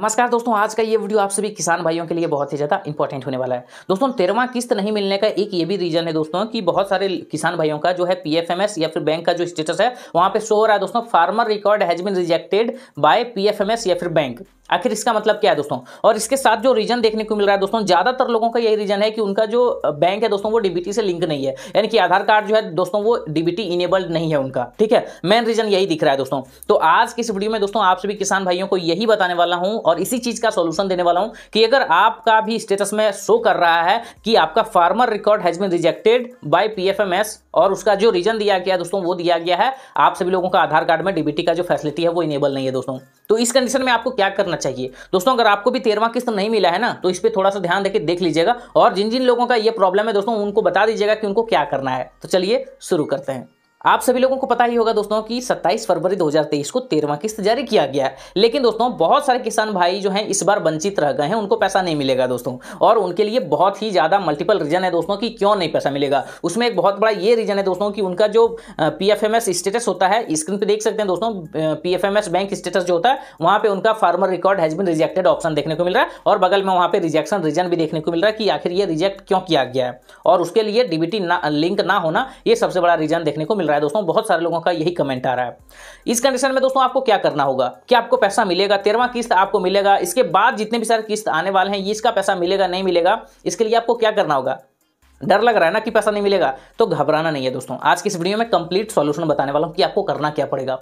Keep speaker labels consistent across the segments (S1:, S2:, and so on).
S1: नमस्कार दोस्तों आज का ये वीडियो आप सभी किसान भाइयों के लिए बहुत ही ज़्यादा इंपॉर्टेंट होने वाला है दोस्तों तेरवा किस्त नहीं मिलने का एक ये भी रीज़न है दोस्तों कि बहुत सारे किसान भाइयों का जो है पीएफएमएस या फिर बैंक का जो स्टेटस है वहाँ पे शो हो रहा है दोस्तों farmer record has been rejected by PFMS या फिर बैंक आखिर इसका मतलब क्या है दोस्तों और इसके साथ जो रीजन देखने को मिल रहा है दोस्तों ज्यादातर लोगों का यही रीजन है कि उनका जो बैंक है दोस्तों वो डीबीटी से लिंक नहीं है यानी कि आधार कार्ड जो है दोस्तों वो डीबीटी इनेबल्ड नहीं है उनका ठीक है मेन रीजन यही दिख रहा है दोस्तों तो आज की इस वीडियो में दोस्तों आप सभी किसान भाइयों को यही बताने वाला हूं और इसी चीज़ का सोल्यूशन देने वाला हूं कि अगर आपका भी स्टेटस में शो कर रहा है कि आपका farmer record has been rejected by PFMS और उसका जो रीजन दिया गया दोस्तों वो दिया गया है आप सभी लोगों का आधार कार्ड में डीबीटी का जो फैसिलिटी है वो इनेबल नहीं है दोस्तों तो इस कंडीशन में आपको क्या करना चाहिए दोस्तों अगर आपको भी तेरवा किस्त नहीं मिला है ना तो इस पर थोड़ा सा ध्यान देकर देख लीजिएगा और जिन जिन लोगों का ये प्रॉब्लम है दोस्तों उनको बता दीजिएगा कि उनको क्या करना है तो चलिए शुरू करते हैं आप सभी लोगों को पता ही होगा दोस्तों कि 27 फरवरी 2023 को तेरहवा किस्त जारी किया गया है लेकिन दोस्तों बहुत सारे किसान भाई जो हैं इस बार वंचित रह गए हैं उनको पैसा नहीं मिलेगा दोस्तों और उनके लिए बहुत ही ज़्यादा मल्टीपल रीजन है दोस्तों कि क्यों नहीं पैसा मिलेगा उसमें एक बहुत बड़ा ये रीजन है दोस्तों की उनका जो पी स्टेटस होता है स्क्रीन पर देख सकते हैं दोस्तों पी बैंक स्टेटस जो होता है वहां पर उनका farmer record has been rejected option देखने को मिल रहा है और बगल में वहां पर रिजेक्शन रीजन भी देखने को मिल रहा है कि आखिर ये रिजेक्ट क्यों किया गया है और उसके लिए डीबीटी लिंक ना होना ये सबसे बड़ा रीजन देखने को मिल रहा है रहा है दोस्तों बहुत सारे लोगों का यही कमेंट आ रहा है इस कंडीशन में दोस्तों आपको क्या करना होगा क्या आपको पैसा मिलेगा तेरवा किस्त आपको मिलेगा इसके बाद जितने भी सारे किस्त आने वाले हैं ये इसका पैसा मिलेगा नहीं मिलेगा इसके लिए आपको क्या करना होगा डर लग रहा है ना कि पैसा नहीं मिलेगा तो घबराना नहीं है दोस्तों आज की इस वीडियो में कंप्लीट सॉल्यूशन बताने वाला हूं कि आपको करना क्या पड़ेगा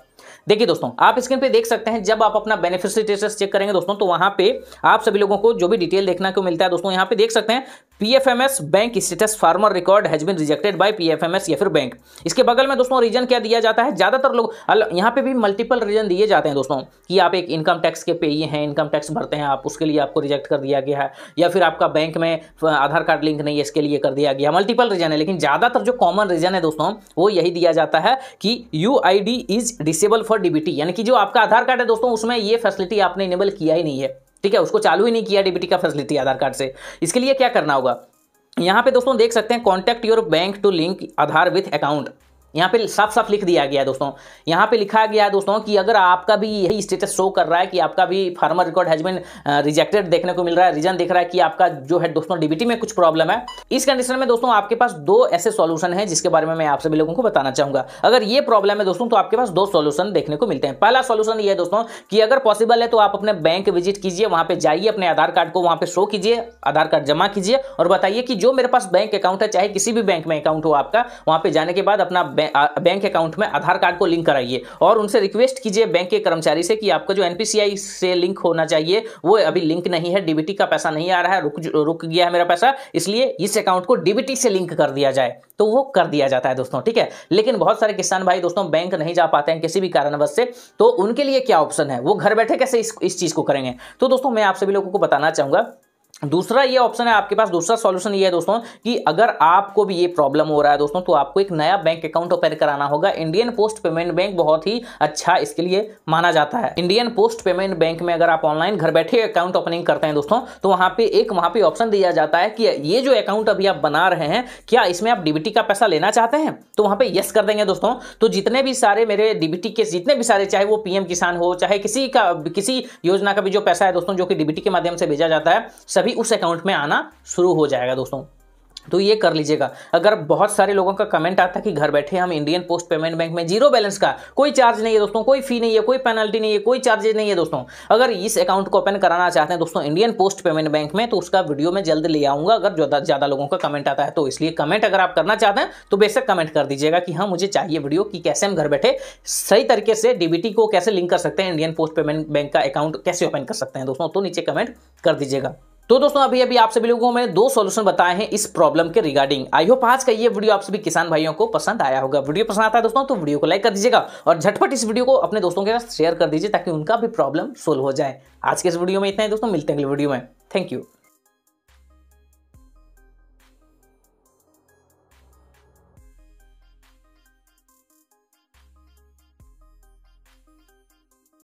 S1: देखिए दोस्तों आप स्क्रीन पे देख सकते हैं जब आप अपना बेनिफिशियरी स्टेटस चेक करेंगे दोस्तों तो वहां पे आप सभी लोगों को जो भी डिटेल देखना को मिलता है दोस्तों यहाँ पे देख सकते हैं PFMS bank status farmer record has been rejected by PFMS या फिर बैंक इसके बगल में दोस्तों रीजन क्या दिया जाता है ज्यादातर लोग यहाँ पे भी मल्टीपल रीजन दिए जाते हैं दोस्तों कि आप एक इनकम टैक्स के पे ये हैं इनकम टैक्स भरते हैं आप उसके लिए आपको रिजेक्ट कर दिया गया है या फिर आपका बैंक में आधार कार्ड लिंक नहीं है इसके लिए कर दिया गया मल्टीपल रीजन है लेकिन ज्यादातर जो कॉमन रीजन है दोस्तों वो यही दिया जाता है कि you is disable for DBT यानी कि जो आपका आधार कार्ड है दोस्तों उसमें ये फैसिलिटी आपने इनेबल किया ही नहीं है ठीक है उसको चालू ही नहीं किया डीबीटी का फैसिलिटी आधार कार्ड से इसके लिए क्या करना होगा यहाँ पे दोस्तों देख सकते हैं contact your bank to link Aadhaar with account यहाँ पे साफ साफ लिख दिया गया है दोस्तों यहाँ पे लिखा गया है दोस्तों कि अगर आपका भी यही स्टेटस शो कर रहा है कि आपका भी फार्मर रिकॉर्ड हैज रिजेक्टेड देखने को मिल रहा है रीजन देख रहा है कि आपका जो है दोस्तों डीबीटी में कुछ प्रॉब्लम है इस कंडीशन में दोस्तों आपके पास दो ऐसे सोल्यूशन है जिसके बारे में मैं आप सभी लोगों को बताना चाहूंगा अगर ये प्रॉब्लम है दोस्तों तो आपके पास दो सोल्यूशन देखने को मिलते हैं पहला सोल्यूशन ये है दोस्तों की अगर पॉसिबल है तो आप अपने बैंक विजिट कीजिए वहां पर जाइए अपने आधार कार्ड को वहां पर शो कीजिए आधार कार्ड जमा कीजिए और बताइए कि जो मेरे पास बैंक अकाउंट है चाहे किसी भी बैंक में अकाउंट हो आपका वहां पर जाने के बाद अपना बैंक अकाउंट में आधार कार्ड को लिंक कराइए और उनसे रिक्वेस्ट कीजिए बैंक के कर्मचारी से कि आपका जो एनपीसीआई से लिंक होना चाहिए वो अभी लिंक नहीं है डीबीटी का पैसा नहीं आ रहा है रुक रुक गया है मेरा पैसा इसलिए इस अकाउंट को डीबीटी से लिंक कर दिया जाए तो वो कर दिया जाता है दोस्तों ठीक है लेकिन बहुत सारे किसान भाई दोस्तों बैंक नहीं जा पाते हैं किसी भी कारणवश से तो उनके लिए क्या ऑप्शन है वो घर बैठे कैसे इस, इस चीज़ को करेंगे तो दोस्तों मैं आप सभी लोगों को बताना चाहूंगा दूसरा ये ऑप्शन है आपके पास दूसरा सॉल्यूशन ये है दोस्तों कि अगर आपको भी ये प्रॉब्लम हो रहा है दोस्तों तो आपको एक नया बैंक अकाउंट ओपन कराना होगा इंडियन पोस्ट पेमेंट बैंक बहुत ही अच्छा इसके लिए माना जाता है इंडियन पोस्ट पेमेंट बैंक में अगर आप ऑनलाइन घर बैठे अकाउंट ओपनिंग करते हैं दोस्तों तो वहां पर एक वहां पर ऑप्शन दिया जाता है कि ये जो अकाउंट अभी आप बना रहे हैं क्या इसमें आप डीबीटी का पैसा लेना चाहते हैं तो वहां पर यस कर देंगे दोस्तों तो जितने भी सारे मेरे डीबीटी के जितने भी सारे चाहे वो पीएम किसान हो चाहे किसी का किसी योजना का भी जो पैसा है दोस्तों जो कि डीबीटी के माध्यम से भेजा जाता है तभी उस अकाउंट में आना शुरू हो जाएगा दोस्तों तो ये कर लीजिएगा अगर बहुत सारे लोगों का कमेंट आता है कि घर बैठे हम इंडियन पोस्ट पेमेंट बैंक में जीरो बैलेंस का कोई चार्ज नहीं है दोस्तों कोई फी नहीं है कोई पेनल्टी नहीं है कोई चार्जेज नहीं है दोस्तों अगर इस अकाउंट को ओपन कराना चाहते हैं दोस्तों इंडियन पोस्ट पेमेंट बैंक में तो उसका वीडियो में जल्द ले आऊंगा अगर ज़्यादा लोगों का कमेंट आता है तो इसलिए कमेंट अगर आप करना चाहते हैं तो बेशक कमेंट कर दीजिएगा कि हाँ मुझे चाहिए वीडियो कि कैसे हम घर बैठे सही तरीके से डीबीटी को कैसे लिंक कर सकते हैं इंडियन पोस्ट पेमेंट बैंक का अकाउंट कैसे ओपन कर सकते हैं दोस्तों तो नीचे कमेंट कर दीजिएगा तो दोस्तों अभी अभी आप सभी लोगों में दो सोल्यूशन बताए हैं इस प्रॉब्लम के रिगार्डिंग आई होप आज का ये वीडियो आप सभी किसान भाइयों को पसंद आया होगा वीडियो पसंद आता है दोस्तों तो वीडियो को लाइक कर दीजिएगा और झटपट इस वीडियो को अपने दोस्तों के साथ शेयर कर दीजिए ताकि उनका भी प्रॉब्लम सोल्व हो जाए आज के इस वीडियो में इतना ही दोस्तों मिलते हैं अगले वीडियो में थैंक यू